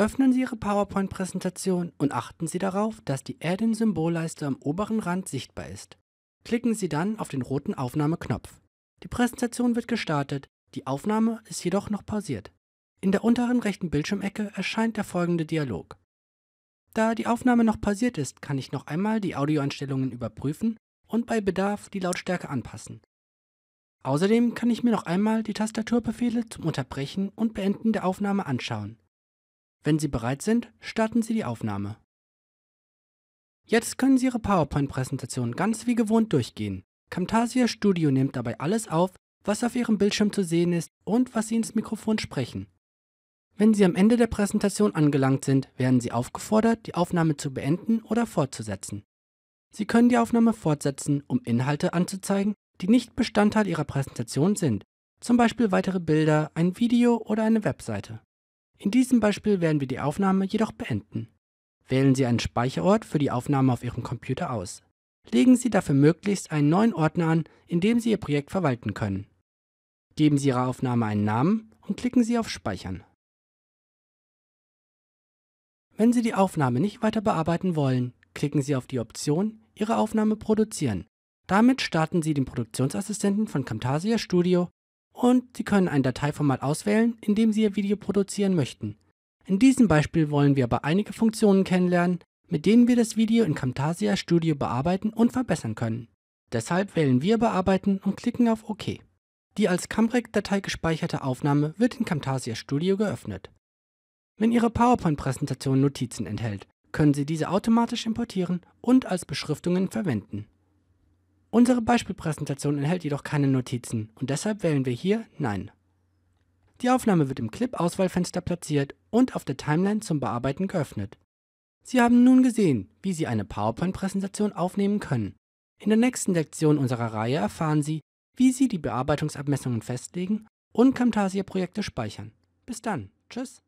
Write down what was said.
Öffnen Sie Ihre PowerPoint-Präsentation und achten Sie darauf, dass die Add-in-Symbolleiste am oberen Rand sichtbar ist. Klicken Sie dann auf den roten Aufnahmeknopf. Die Präsentation wird gestartet, die Aufnahme ist jedoch noch pausiert. In der unteren rechten Bildschirmecke erscheint der folgende Dialog. Da die Aufnahme noch pausiert ist, kann ich noch einmal die Audioeinstellungen überprüfen und bei Bedarf die Lautstärke anpassen. Außerdem kann ich mir noch einmal die Tastaturbefehle zum Unterbrechen und Beenden der Aufnahme anschauen. Wenn Sie bereit sind, starten Sie die Aufnahme. Jetzt können Sie Ihre PowerPoint-Präsentation ganz wie gewohnt durchgehen. Camtasia Studio nimmt dabei alles auf, was auf Ihrem Bildschirm zu sehen ist und was Sie ins Mikrofon sprechen. Wenn Sie am Ende der Präsentation angelangt sind, werden Sie aufgefordert, die Aufnahme zu beenden oder fortzusetzen. Sie können die Aufnahme fortsetzen, um Inhalte anzuzeigen, die nicht Bestandteil Ihrer Präsentation sind, zum Beispiel weitere Bilder, ein Video oder eine Webseite. In diesem Beispiel werden wir die Aufnahme jedoch beenden. Wählen Sie einen Speicherort für die Aufnahme auf Ihrem Computer aus. Legen Sie dafür möglichst einen neuen Ordner an, in dem Sie Ihr Projekt verwalten können. Geben Sie Ihrer Aufnahme einen Namen und klicken Sie auf Speichern. Wenn Sie die Aufnahme nicht weiter bearbeiten wollen, klicken Sie auf die Option Ihre Aufnahme produzieren. Damit starten Sie den Produktionsassistenten von Camtasia Studio und Sie können ein Dateiformat auswählen, in dem Sie Ihr Video produzieren möchten. In diesem Beispiel wollen wir aber einige Funktionen kennenlernen, mit denen wir das Video in Camtasia Studio bearbeiten und verbessern können. Deshalb wählen wir Bearbeiten und klicken auf OK. Die als Camrec-Datei gespeicherte Aufnahme wird in Camtasia Studio geöffnet. Wenn Ihre PowerPoint-Präsentation Notizen enthält, können Sie diese automatisch importieren und als Beschriftungen verwenden. Unsere Beispielpräsentation enthält jedoch keine Notizen und deshalb wählen wir hier Nein. Die Aufnahme wird im Clip-Auswahlfenster platziert und auf der Timeline zum Bearbeiten geöffnet. Sie haben nun gesehen, wie Sie eine PowerPoint-Präsentation aufnehmen können. In der nächsten Lektion unserer Reihe erfahren Sie, wie Sie die Bearbeitungsabmessungen festlegen und Camtasia-Projekte speichern. Bis dann. Tschüss.